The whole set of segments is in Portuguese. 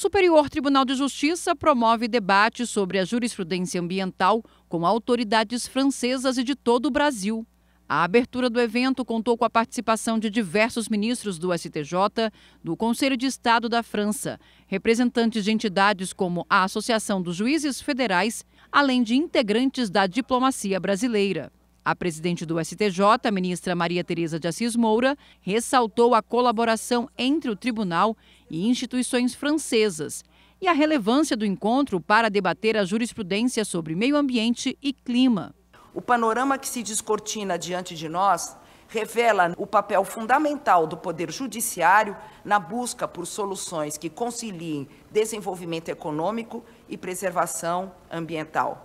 Superior Tribunal de Justiça promove debate sobre a jurisprudência ambiental com autoridades francesas e de todo o Brasil. A abertura do evento contou com a participação de diversos ministros do STJ, do Conselho de Estado da França, representantes de entidades como a Associação dos Juízes Federais, além de integrantes da diplomacia brasileira. A presidente do STJ, ministra Maria Tereza de Assis Moura, ressaltou a colaboração entre o tribunal e instituições francesas e a relevância do encontro para debater a jurisprudência sobre meio ambiente e clima. O panorama que se descortina diante de nós revela o papel fundamental do Poder Judiciário na busca por soluções que conciliem desenvolvimento econômico e preservação ambiental.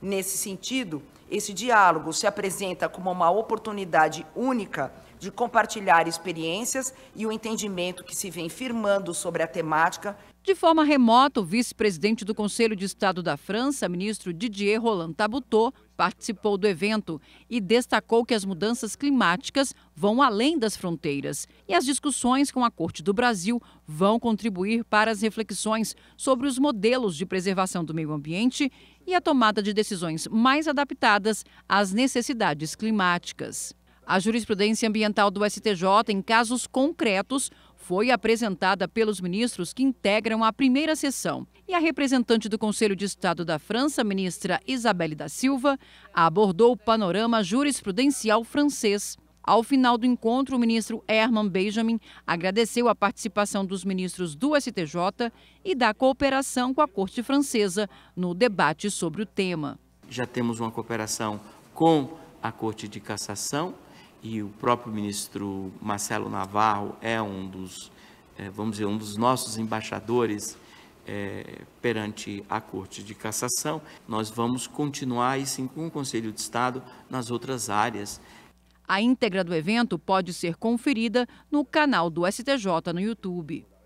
Nesse sentido, esse diálogo se apresenta como uma oportunidade única de compartilhar experiências e o entendimento que se vem firmando sobre a temática de forma remota, o vice-presidente do Conselho de Estado da França, ministro Didier Roland Tabuteau, participou do evento e destacou que as mudanças climáticas vão além das fronteiras e as discussões com a Corte do Brasil vão contribuir para as reflexões sobre os modelos de preservação do meio ambiente e a tomada de decisões mais adaptadas às necessidades climáticas. A jurisprudência ambiental do STJ, em casos concretos, foi apresentada pelos ministros que integram a primeira sessão. E a representante do Conselho de Estado da França, ministra Isabelle da Silva, abordou o panorama jurisprudencial francês. Ao final do encontro, o ministro Herman Benjamin agradeceu a participação dos ministros do STJ e da cooperação com a Corte Francesa no debate sobre o tema. Já temos uma cooperação com a Corte de Cassação, e o próprio ministro Marcelo Navarro é um dos, eh, vamos dizer, um dos nossos embaixadores é, perante a Corte de Cassação. Nós vamos continuar, e sim, com o Conselho de Estado nas outras áreas. A íntegra do evento pode ser conferida no canal do STJ no YouTube.